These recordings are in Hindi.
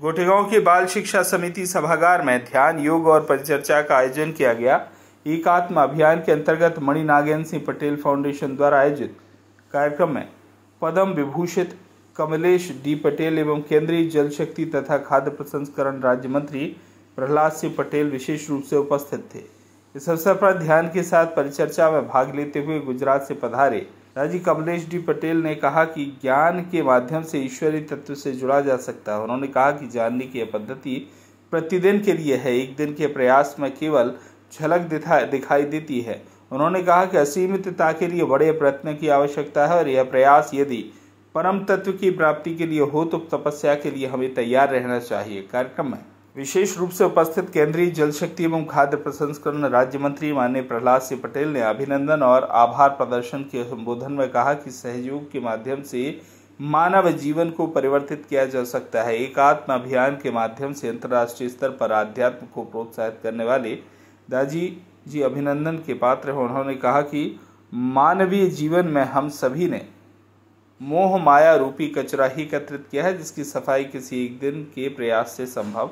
गोटेगांव के बाल शिक्षा समिति सभागार में ध्यान योग और परिचर्चा का आयोजन किया गया एकात्म अभियान के अंतर्गत मणि नागेंद्र सिंह पटेल फाउंडेशन द्वारा आयोजित कार्यक्रम में पद्म विभूषित कमलेश डी पटेल एवं केंद्रीय जल शक्ति तथा खाद्य प्रसंस्करण राज्य मंत्री प्रहलाद सिंह पटेल विशेष रूप से उपस्थित थे इस अवसर पर ध्यान के साथ परिचर्चा में भाग लेते हुए गुजरात से पधारे राजी कमलेश डी पटेल ने कहा कि ज्ञान के माध्यम से ईश्वरीय तत्व से जुड़ा जा सकता है उन्होंने कहा कि जानने की यह पद्धति प्रतिदिन के लिए है एक दिन के प्रयास में केवल झलक दिखा दिखाई देती है उन्होंने कहा कि असीमितता के लिए बड़े प्रयत्न की आवश्यकता है और यह प्रयास यदि परम तत्व की प्राप्ति के लिए हो तो तपस्या के लिए हमें तैयार रहना चाहिए कार्यक्रम में विशेष रूप से उपस्थित केंद्रीय जल शक्ति एवं खाद्य प्रसंस्करण राज्य मंत्री माननीय प्रहलाद सिंह पटेल ने अभिनंदन और आभार प्रदर्शन के संबोधन में कहा कि सहयोग के माध्यम से मानव जीवन को परिवर्तित किया जा सकता है एकात्म अभियान के माध्यम से अंतर्राष्ट्रीय स्तर पर आध्यात्म को प्रोत्साहित करने वाले दाजी जी अभिनंदन के पात्र हैं उन्होंने कहा कि मानवीय जीवन में हम सभी ने मोह माया रूपी कचरा ही एकत्रित किया है जिसकी सफाई किसी एक दिन के प्रयास से संभव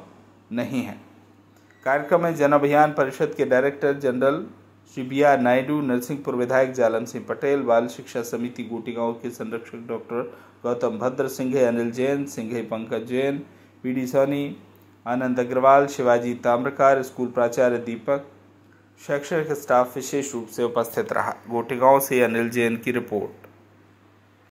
नहीं है कार्यक्रम में जन अभियान परिषद के director general Shri B R Naidu Narsinghpur विधायक जालम सिंह पटेल बाल शिक्षा समिति गोटीगांव के संरक्षक doctor Gautam Bhadra Singh Anil Jain Singh Pankaj Jain P D Soni Anand Agrawal Shivaji Tamrakar school प्राचार्य दीपक शैक्षणिक स्टाफ विशेष रूप से उपस्थित रहा गोटेगांव से अनिल जैन की रिपोर्ट